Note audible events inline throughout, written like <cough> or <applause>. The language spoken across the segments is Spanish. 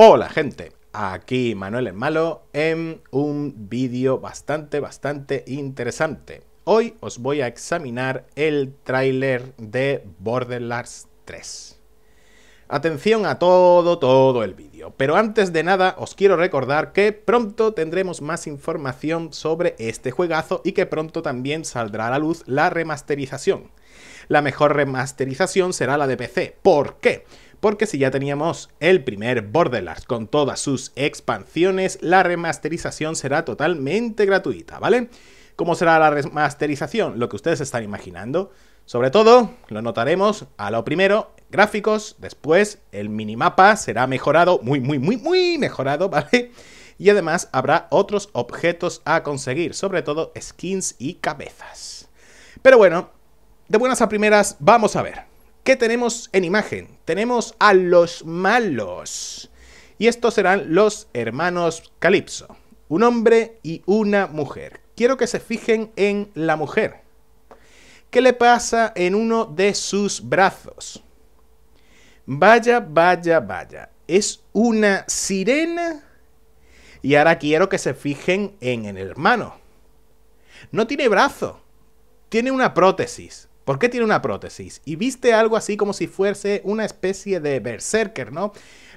Hola gente, aquí Manuel el Malo en un vídeo bastante, bastante interesante. Hoy os voy a examinar el tráiler de Borderlands 3. Atención a todo, todo el vídeo. Pero antes de nada os quiero recordar que pronto tendremos más información sobre este juegazo y que pronto también saldrá a la luz la remasterización. La mejor remasterización será la de PC. ¿Por qué? porque si ya teníamos el primer Borderlands con todas sus expansiones, la remasterización será totalmente gratuita, ¿vale? ¿Cómo será la remasterización? Lo que ustedes están imaginando. Sobre todo, lo notaremos a lo primero, gráficos, después el minimapa será mejorado, muy, muy, muy, muy mejorado, <laughs> ¿vale? Y además habrá otros objetos a conseguir, sobre todo skins y cabezas. Pero bueno, de buenas a primeras, vamos a ver. ¿Qué tenemos en imagen? Tenemos a los malos. Y estos serán los hermanos Calipso. Un hombre y una mujer. Quiero que se fijen en la mujer. ¿Qué le pasa en uno de sus brazos? Vaya, vaya, vaya. Es una sirena. Y ahora quiero que se fijen en el hermano. No tiene brazo. Tiene una prótesis. ¿Por qué tiene una prótesis? Y viste algo así como si fuese una especie de berserker, ¿no?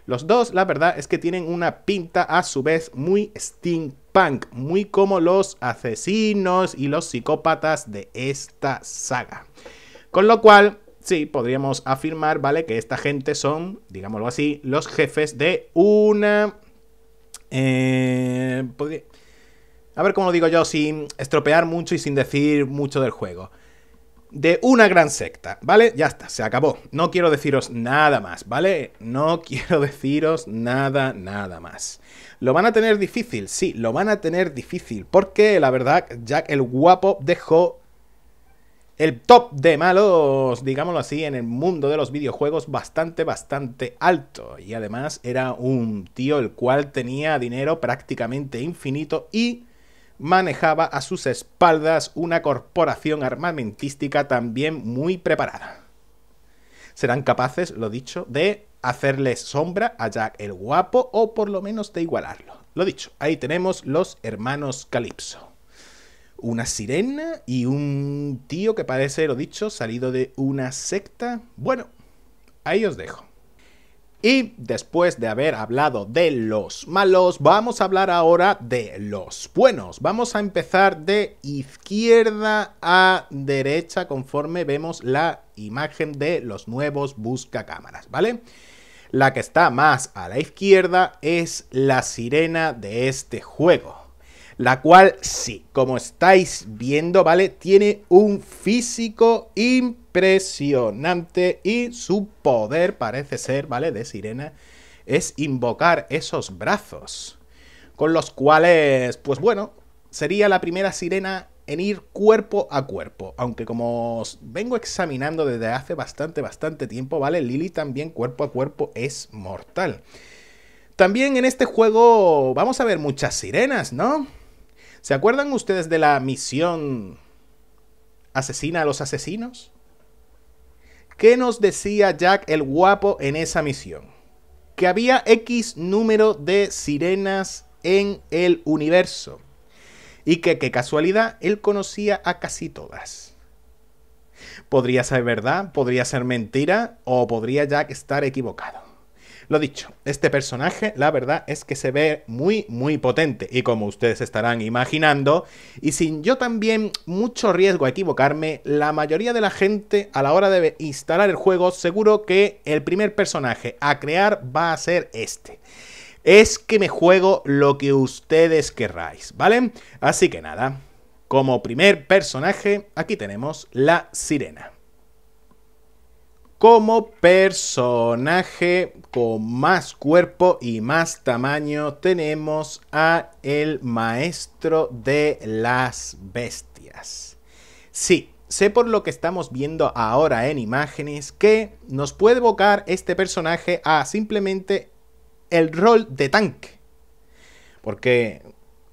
Los dos, la verdad es que tienen una pinta a su vez muy steampunk, muy como los asesinos y los psicópatas de esta saga. Con lo cual, sí, podríamos afirmar, ¿vale? Que esta gente son, digámoslo así, los jefes de una... Eh, a ver cómo digo yo, sin estropear mucho y sin decir mucho del juego de una gran secta, ¿vale? Ya está, se acabó. No quiero deciros nada más, ¿vale? No <laughs> quiero deciros nada, nada más. ¿Lo van a tener difícil? Sí, lo van a tener difícil, porque la verdad, Jack el Guapo dejó el top de malos, digámoslo así, en el mundo de los videojuegos bastante, bastante alto. Y además era un tío el cual tenía dinero prácticamente infinito y manejaba a sus espaldas una corporación armamentística también muy preparada. Serán capaces, lo dicho, de hacerle sombra a Jack el Guapo o por lo menos de igualarlo. Lo dicho, ahí tenemos los hermanos Calypso Una sirena y un tío que parece, lo dicho, salido de una secta. Bueno, ahí os dejo. Y después de haber hablado de los malos, vamos a hablar ahora de los buenos. Vamos a empezar de izquierda a derecha conforme vemos la imagen de los nuevos buscacámaras, ¿vale? La que está más a la izquierda es la sirena de este juego la cual sí, como estáis viendo, ¿vale? Tiene un físico impresionante y su poder parece ser, ¿vale? De sirena es invocar esos brazos, con los cuales, pues bueno, sería la primera sirena en ir cuerpo a cuerpo, aunque como os vengo examinando desde hace bastante, bastante tiempo, ¿vale? Lily también cuerpo a cuerpo es mortal. También en este juego vamos a ver muchas sirenas, ¿no? ¿Se acuerdan ustedes de la misión asesina a los asesinos? ¿Qué nos decía Jack el guapo en esa misión? Que había X número de sirenas en el universo. Y que, qué casualidad, él conocía a casi todas. Podría ser verdad, podría ser mentira o podría Jack estar equivocado. Lo dicho, este personaje, la verdad es que se ve muy, muy potente. Y como ustedes estarán imaginando, y sin yo también mucho riesgo a equivocarme, la mayoría de la gente a la hora de instalar el juego, seguro que el primer personaje a crear va a ser este es que me juego lo que ustedes querráis, ¿vale? Así que nada, como primer personaje, aquí tenemos la sirena como personaje con más cuerpo y más tamaño tenemos a el maestro de las bestias. Sí, sé por lo que estamos viendo ahora en imágenes que nos puede evocar este personaje a simplemente el rol de tanque. Porque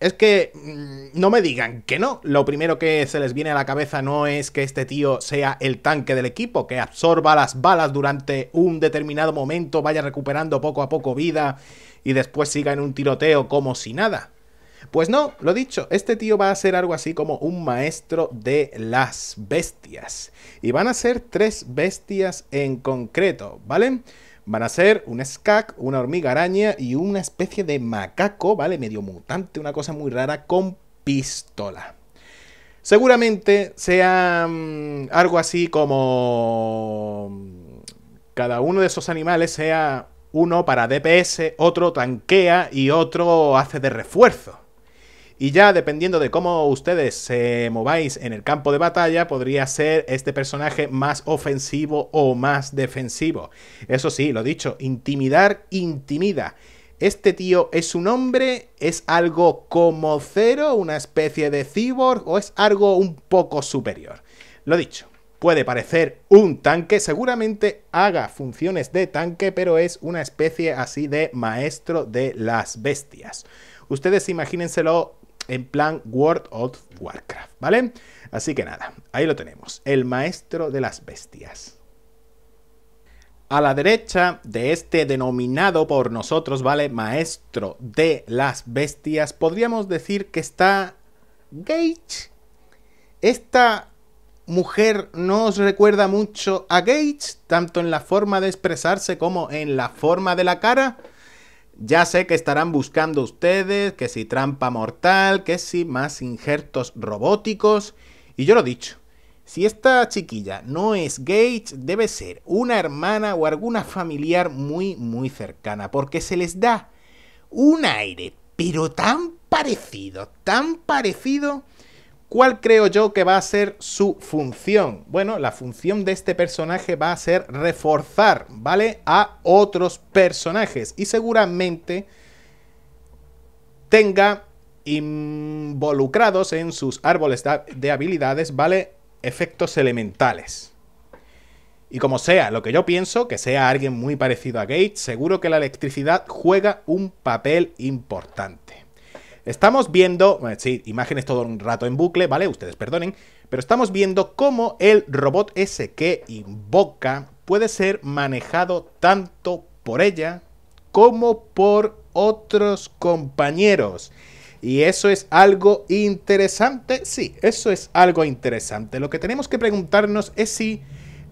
es que mm, no me digan que no. Lo primero que se les viene a la cabeza no es que este tío sea el tanque del equipo, que absorba las balas durante un determinado momento, vaya recuperando poco a poco vida y después siga en un tiroteo como si nada. Pues no, lo dicho, este tío va a ser algo así como un maestro de las bestias. Y van a ser tres bestias en concreto, ¿vale? Van a ser un skak, una hormiga araña y una especie de macaco, ¿vale? Medio mutante, una cosa muy rara, con pistola. Seguramente sea mm, algo así como... Mm, cada uno de esos animales sea uno para DPS, otro tanquea y otro hace de refuerzo. Y ya dependiendo de cómo ustedes se eh, mováis en el campo de batalla, podría ser este personaje más ofensivo o más defensivo. Eso sí, lo dicho, intimidar intimida. Este tío es un hombre, es algo como cero, una especie de cyborg o es algo un poco superior. Lo dicho, puede parecer un tanque, seguramente haga funciones de tanque, pero es una especie así de maestro de las bestias. Ustedes imagínenselo en plan World of Warcraft, ¿vale? Así que nada, ahí lo tenemos, el maestro de las bestias. A la derecha de este denominado por nosotros, ¿vale? Maestro de las bestias, podríamos decir que está Gage. Esta mujer nos recuerda mucho a Gage, tanto en la forma de expresarse como en la forma de la cara. Ya sé que estarán buscando ustedes, que si trampa mortal, que si más injertos robóticos. Y yo lo he dicho, si esta chiquilla no es Gage, debe ser una hermana o alguna familiar muy, muy cercana, porque se les da un aire, pero tan parecido, tan parecido ¿Cuál creo yo que va a ser su función? Bueno, la función de este personaje va a ser reforzar, ¿vale? A otros personajes y seguramente tenga involucrados en sus árboles de habilidades, ¿vale? Efectos elementales. Y como sea, lo que yo pienso, que sea alguien muy parecido a Gage, seguro que la electricidad juega un papel importante. Estamos viendo, sí, imágenes todo un rato en bucle, ¿vale? Ustedes perdonen, pero estamos viendo cómo el robot ese que invoca puede ser manejado tanto por ella como por otros compañeros. Y eso es algo interesante, sí, eso es algo interesante. Lo que tenemos que preguntarnos es si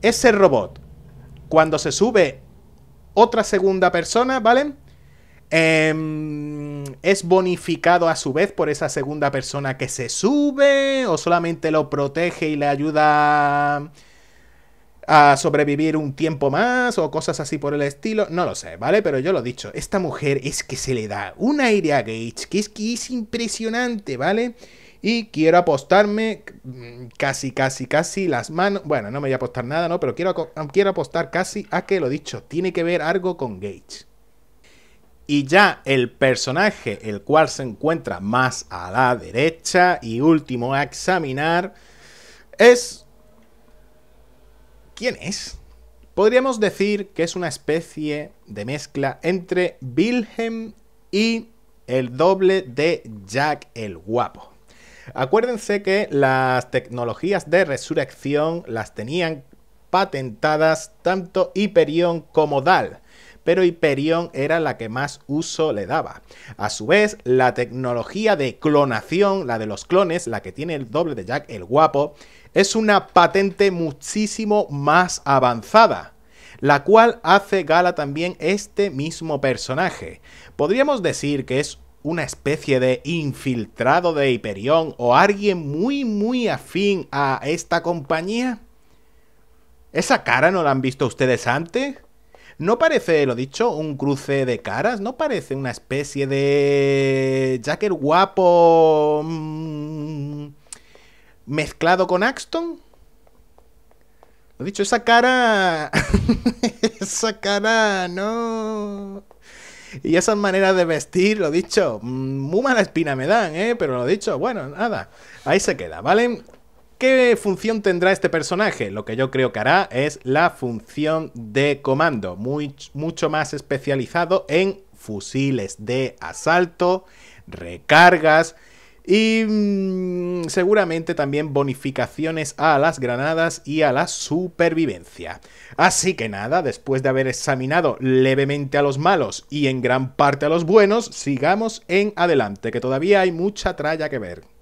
ese robot, cuando se sube otra segunda persona, ¿vale? Em, ¿Es bonificado a su vez por esa segunda persona que se sube? ¿O solamente lo protege y le ayuda a sobrevivir un tiempo más? ¿O cosas así por el estilo? No lo sé, ¿vale? Pero yo lo he dicho, esta mujer es que se le da un aire a Gates que es que es impresionante, ¿vale? Y quiero apostarme mm, casi, casi, casi las manos. Bueno, no me voy a apostar nada, ¿no? Pero quiero, quiero apostar casi a que lo dicho, tiene que ver algo con Gates. Y ya el personaje, el cual se encuentra más a la derecha y último a examinar, es... ¿Quién es? Podríamos decir que es una especie de mezcla entre Wilhelm y el doble de Jack el Guapo. Acuérdense que las tecnologías de resurrección las tenían patentadas tanto Hyperion como Dal pero Hyperion era la que más uso le daba. A su vez, la tecnología de clonación, la de los clones, la que tiene el doble de Jack el guapo, es una patente muchísimo más avanzada la cual hace gala también este mismo personaje. Podríamos decir que es una especie de infiltrado de Hyperion o alguien muy muy afín a esta compañía. ¿Esa cara no la han visto ustedes antes? ¿No parece, lo dicho, un cruce de caras? ¿No parece una especie de Jacker guapo mm, mezclado con Axton? Lo dicho, esa cara... <laughs> esa cara, no... Y esas maneras de vestir, lo dicho, mm, muy mala espina me dan, ¿eh? Pero lo dicho, bueno, nada, ahí se queda, ¿vale? ¿Qué función tendrá este personaje? Lo que yo creo que hará es la función de comando, mucho más especializado en fusiles de asalto, recargas y mm, seguramente también bonificaciones a las granadas y a la supervivencia. Así que nada, después de haber examinado levemente a los malos y en gran parte a los buenos, sigamos en adelante, que todavía hay mucha tralla que ver.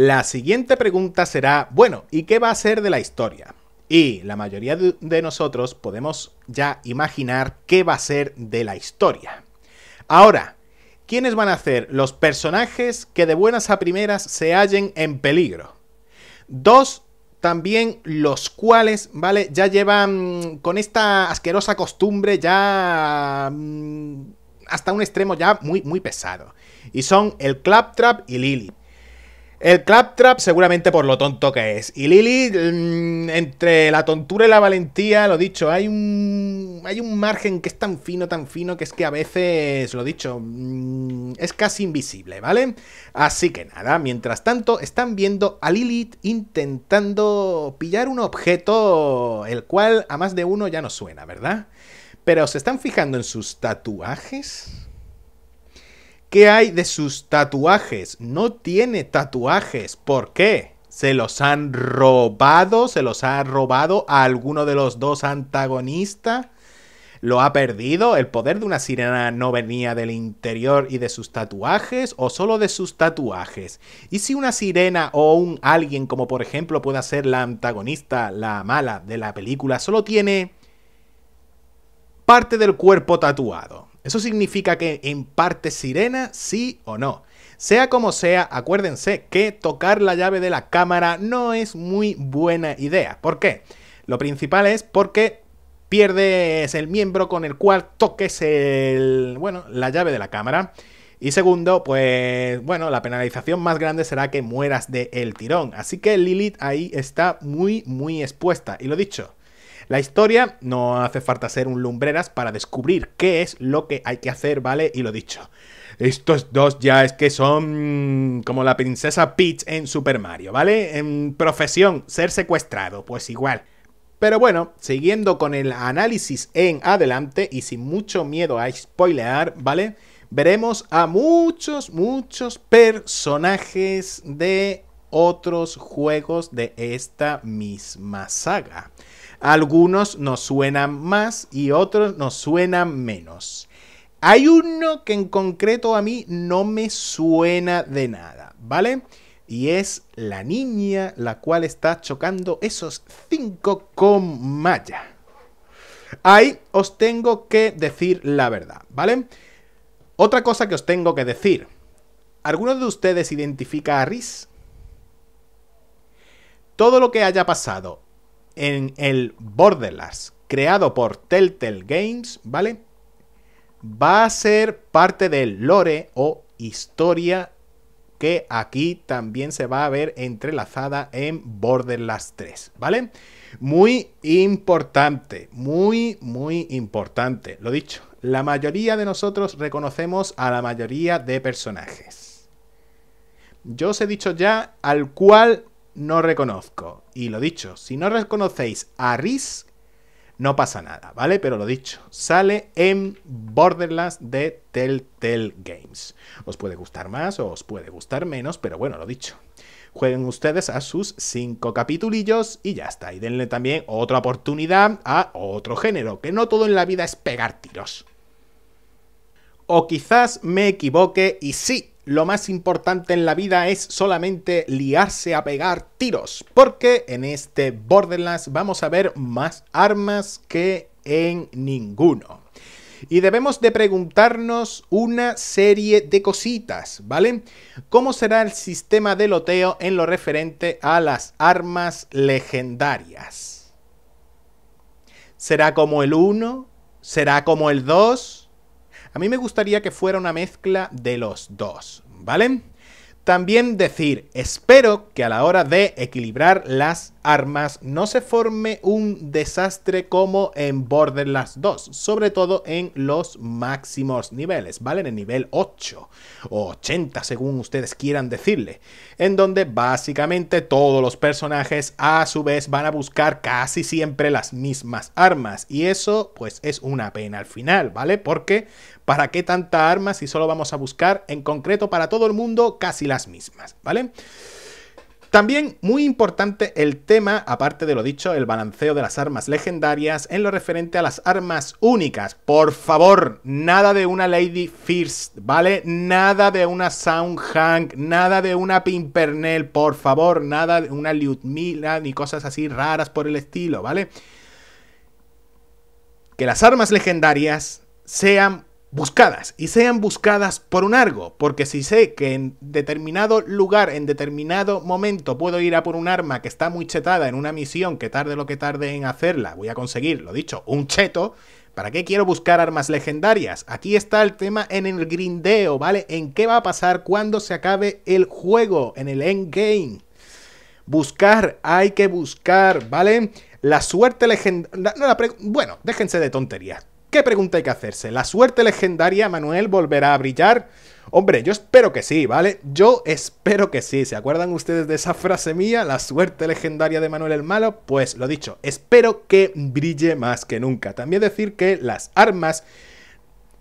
La siguiente pregunta será, bueno, ¿y qué va a ser de la historia? Y la mayoría de nosotros podemos ya imaginar qué va a ser de la historia. Ahora, ¿quiénes van a ser los personajes que de buenas a primeras se hallen en peligro? Dos, también los cuales, ¿vale? Ya llevan con esta asquerosa costumbre ya mm, hasta un extremo ya muy, muy pesado. Y son el Claptrap y Lily. El Claptrap seguramente por lo tonto que es. Y Lilith, mm, entre la tontura y la valentía, lo dicho, hay un, hay un margen que es tan fino, tan fino, que es que a veces, lo dicho, mm, es casi invisible, ¿vale? Así que nada, mientras tanto están viendo a Lilith intentando pillar un objeto, el cual a más de uno ya no suena, ¿verdad? Pero se están fijando en sus tatuajes. ¿Qué hay de sus tatuajes? No tiene tatuajes. ¿Por qué? Se los han robado, se los ha robado a alguno de los dos antagonistas. ¿Lo ha perdido? ¿El poder de una sirena no venía del interior y de sus tatuajes o solo de sus tatuajes? ¿Y si una sirena o un alguien como por ejemplo pueda ser la antagonista, la mala de la película, solo tiene parte del cuerpo tatuado? Eso significa que en parte sirena, sí o no. Sea como sea, acuérdense que tocar la llave de la cámara no es muy buena idea. ¿Por qué? Lo principal es porque pierdes el miembro con el cual toques el, bueno, la llave de la cámara. Y segundo, pues bueno, la penalización más grande será que mueras de el tirón. Así que Lilith ahí está muy, muy expuesta. Y lo dicho, la historia no hace falta ser un lumbreras para descubrir qué es lo que hay que hacer, ¿vale? Y lo dicho. Estos dos ya es que son como la princesa Peach en Super Mario, ¿vale? En profesión, ser secuestrado, pues igual. Pero bueno, siguiendo con el análisis en adelante y sin mucho miedo a spoilear, ¿vale? Veremos a muchos, muchos personajes de otros juegos de esta misma saga. Algunos nos suenan más y otros nos suenan menos. Hay uno que en concreto a mí no me suena de nada, ¿vale? Y es la niña la cual está chocando esos cinco con Maya. Ahí os tengo que decir la verdad, ¿vale? Otra cosa que os tengo que decir. ¿Alguno de ustedes identifica a Riz? Todo lo que haya pasado en el Borderlands, creado por Telltale Games, ¿vale? Va a ser parte del lore o historia que aquí también se va a ver entrelazada en Borderlands 3, ¿vale? Muy importante, muy, muy importante. Lo dicho, la mayoría de nosotros reconocemos a la mayoría de personajes. Yo os he dicho ya al cual no reconozco. Y lo dicho, si no reconocéis a Riz, no pasa nada, ¿vale? Pero lo dicho, sale en Borderlands de Telltale Games. Os puede gustar más o os puede gustar menos, pero bueno, lo dicho. Jueguen ustedes a sus cinco capitulillos y ya está. Y denle también otra oportunidad a otro género, que no todo en la vida es pegar tiros. O quizás me equivoque y sí, lo más importante en la vida es solamente liarse a pegar tiros, porque en este Borderlands vamos a ver más armas que en ninguno. Y debemos de preguntarnos una serie de cositas, ¿vale? ¿Cómo será el sistema de loteo en lo referente a las armas legendarias? ¿Será como el 1? ¿Será como el 2? A mí me gustaría que fuera una mezcla de los dos, ¿vale? También decir, espero que a la hora de equilibrar las armas no se forme un desastre como en Borderlands 2, sobre todo en los máximos niveles, ¿vale? En el nivel 8 o 80 según ustedes quieran decirle, en donde básicamente todos los personajes a su vez van a buscar casi siempre las mismas armas y eso pues es una pena al final, ¿vale? Porque ¿para qué tanta arma si solo vamos a buscar en concreto para todo el mundo casi las mismas, ¿vale? También muy importante el tema, aparte de lo dicho, el balanceo de las armas legendarias en lo referente a las armas únicas. Por favor, nada de una Lady First, ¿vale? Nada de una Soundhank, nada de una Pimpernel, por favor, nada de una Lyudmila ni cosas así raras por el estilo, ¿vale? Que las armas legendarias sean buscadas y sean buscadas por un argo porque si sé que en determinado lugar, en determinado momento puedo ir a por un arma que está muy chetada en una misión que tarde lo que tarde en hacerla, voy a conseguir, lo dicho, un cheto, ¿para qué quiero buscar armas legendarias? Aquí está el tema en el grindeo, ¿vale? ¿En qué va a pasar cuando se acabe el juego, en el endgame? Buscar, hay que buscar, ¿vale? La suerte legendaria... bueno, déjense de tonterías. ¿Qué pregunta hay que hacerse? ¿La suerte legendaria Manuel volverá a brillar? Hombre, yo espero que sí, ¿vale? Yo espero que sí. ¿Se acuerdan ustedes de esa frase mía? La suerte legendaria de Manuel el Malo. Pues lo dicho, espero que brille más que nunca. También decir que las armas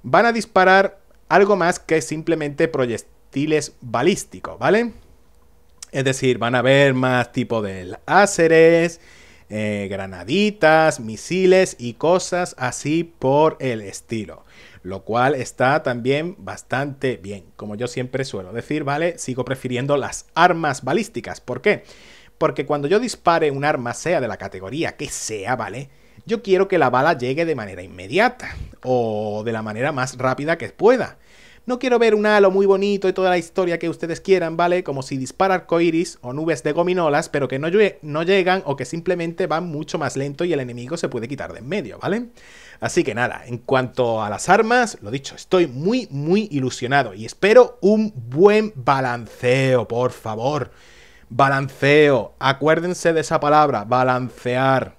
van a disparar algo más que simplemente proyectiles balísticos, ¿vale? Es decir, van a haber más tipo de láseres eh, granaditas, misiles y cosas así por el estilo. Lo cual está también bastante bien. Como yo siempre suelo decir, ¿vale? Sigo prefiriendo las armas balísticas. ¿Por qué? Porque cuando yo dispare un arma, sea de la categoría que sea, ¿vale? Yo quiero que la bala llegue de manera inmediata o de la manera más rápida que pueda. No quiero ver un halo muy bonito y toda la historia que ustedes quieran, ¿vale? Como si dispara arcoiris o nubes de gominolas, pero que no, no llegan o que simplemente van mucho más lento y el enemigo se puede quitar de en medio, ¿vale? Así que nada, en cuanto a las armas, lo dicho, estoy muy, muy ilusionado y espero un buen balanceo, por favor. Balanceo, acuérdense de esa palabra, balancear.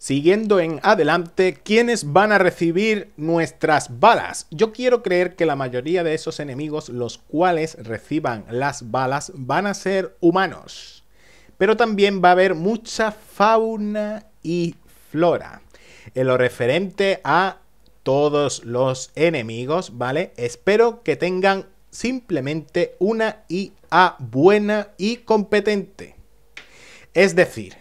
Siguiendo en adelante, ¿quiénes van a recibir nuestras balas? Yo quiero creer que la mayoría de esos enemigos los cuales reciban las balas van a ser humanos. Pero también va a haber mucha fauna y flora. En lo referente a todos los enemigos, ¿vale? Espero que tengan simplemente una IA buena y competente. Es decir,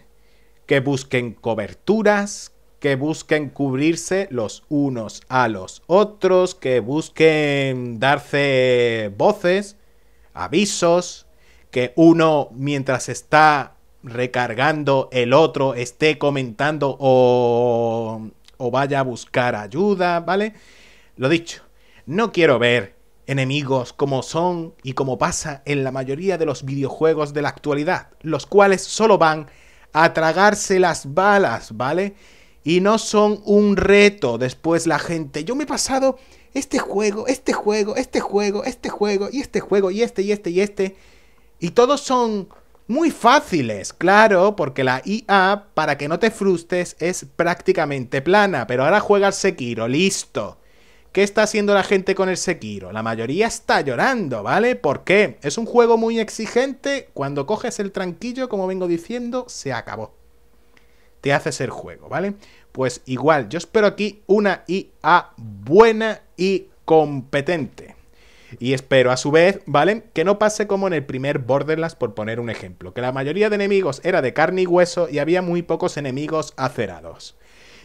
que busquen coberturas, que busquen cubrirse los unos a los otros, que busquen darse voces, avisos, que uno mientras está recargando el otro esté comentando o, o vaya a buscar ayuda, ¿vale? Lo dicho, no quiero ver enemigos como son y como pasa en la mayoría de los videojuegos de la actualidad, los cuales solo van a tragarse las balas, ¿vale? Y no son un reto después la gente. Yo me he pasado este juego, este juego, este juego, este juego, y este juego, y este, y este, y este. Y todos son muy fáciles, claro, porque la IA, e para que no te frustres, es prácticamente plana. Pero ahora juegas Sekiro, listo. ¿Qué está haciendo la gente con el Sekiro? La mayoría está llorando, ¿vale? ¿Por qué? Es un juego muy exigente. Cuando coges el tranquillo, como vengo diciendo, se acabó. Te haces el juego, ¿vale? Pues igual, yo espero aquí una IA buena y competente. Y espero a su vez, ¿vale? Que no pase como en el primer Borderlands, por poner un ejemplo, que la mayoría de enemigos era de carne y hueso y había muy pocos enemigos acerados.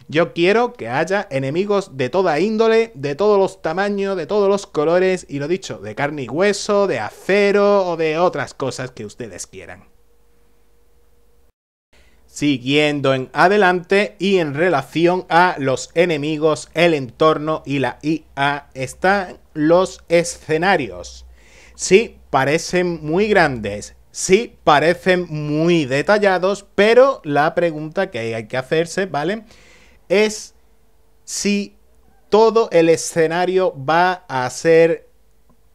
Yo quiero que haya enemigos de toda índole, de todos los tamaños, de todos los colores, y lo dicho, de carne y hueso, de acero o de otras cosas que ustedes quieran. Siguiendo en adelante y en relación a los enemigos, el entorno y la IA están los escenarios. Sí, parecen muy grandes, sí, parecen muy detallados, pero la pregunta que hay que hacerse, ¿vale? es si todo el escenario va a ser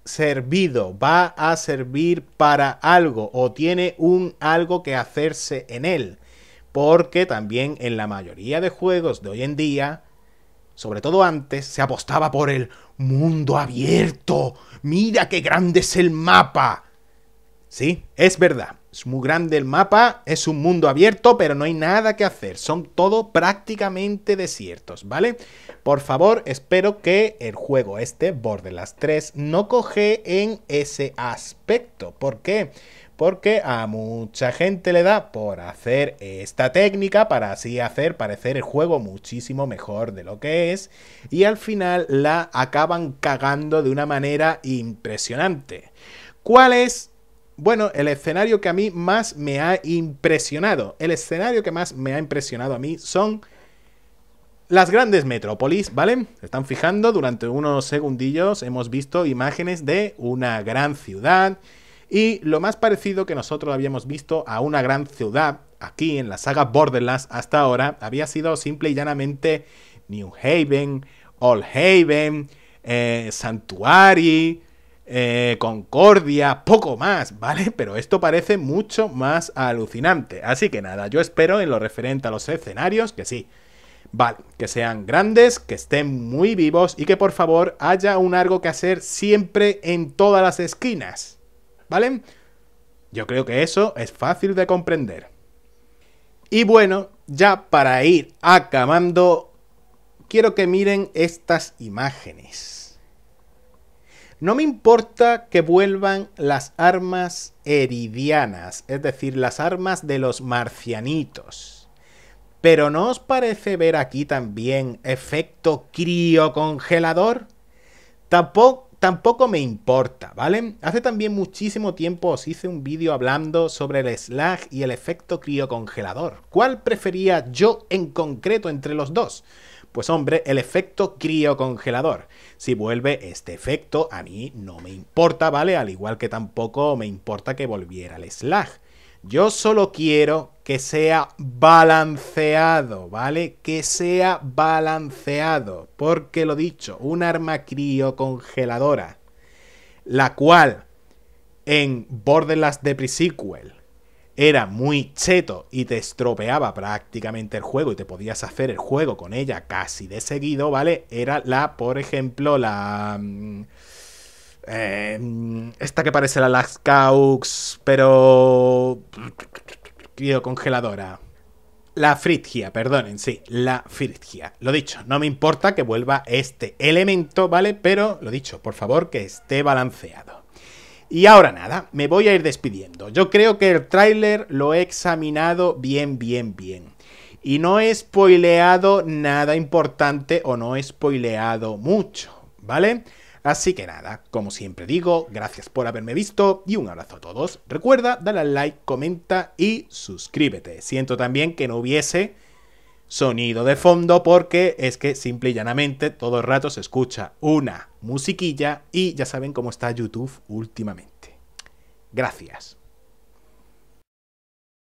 servido, va a servir para algo o tiene un algo que hacerse en él. Porque también en la mayoría de juegos de hoy en día, sobre todo antes, se apostaba por el mundo abierto. Mira qué grande es el mapa. Sí, es verdad. Es muy grande el mapa, es un mundo abierto, pero no hay nada que hacer. Son todo prácticamente desiertos, ¿vale? Por favor, espero que el juego este, Borderlands 3, no coge en ese aspecto. ¿Por qué? Porque a mucha gente le da por hacer esta técnica para así hacer parecer el juego muchísimo mejor de lo que es. Y al final la acaban cagando de una manera impresionante. ¿Cuál es bueno, el escenario que a mí más me ha impresionado, el escenario que más me ha impresionado a mí son las grandes metrópolis, ¿vale? están fijando, durante unos segundillos hemos visto imágenes de una gran ciudad y lo más parecido que nosotros habíamos visto a una gran ciudad aquí en la saga Borderlands hasta ahora había sido simple y llanamente New Haven, Old Haven, eh, Santuary, eh, Concordia, poco más, ¿vale? Pero esto parece mucho más alucinante. Así que nada, yo espero en lo referente a los escenarios que sí. Vale, que sean grandes, que estén muy vivos y que por favor haya un algo que hacer siempre en todas las esquinas. ¿Vale? Yo creo que eso es fácil de comprender. Y bueno, ya para ir acabando, quiero que miren estas imágenes. No me importa que vuelvan las armas eridianas, es decir, las armas de los marcianitos. Pero ¿no os parece ver aquí también efecto criocongelador? Tampoco tampoco me importa, ¿vale? Hace también muchísimo tiempo os hice un vídeo hablando sobre el slag y el efecto criocongelador. ¿Cuál prefería yo en concreto entre los dos? Pues hombre, el efecto criocongelador. Si vuelve este efecto, a mí no me importa, ¿vale? Al igual que tampoco me importa que volviera el slag. Yo solo quiero que sea balanceado, ¿vale? Que sea balanceado, porque lo dicho, un arma criocongeladora, la cual en Borderlands de pre era muy cheto y te estropeaba prácticamente el juego y te podías hacer el juego con ella casi de seguido, ¿vale? Era la, por ejemplo, la... Mm, eh, mm, esta que parece la Lascaux, pero congeladora. La Frigia, perdonen, sí, la Frigia. Lo dicho, no me importa que vuelva este elemento, ¿vale? Pero, lo dicho, por favor, que esté balanceado. Y ahora nada, me voy a ir despidiendo. Yo creo que el tráiler lo he examinado bien, bien, bien. Y no he spoileado nada importante o no he spoileado mucho, ¿vale? Así que nada, como siempre digo, gracias por haberme visto y un abrazo a todos. Recuerda, dale al like, comenta y suscríbete. Siento también que no hubiese sonido de fondo porque es que simple y llanamente todo el rato se escucha una musiquilla y ya saben cómo está YouTube últimamente. Gracias.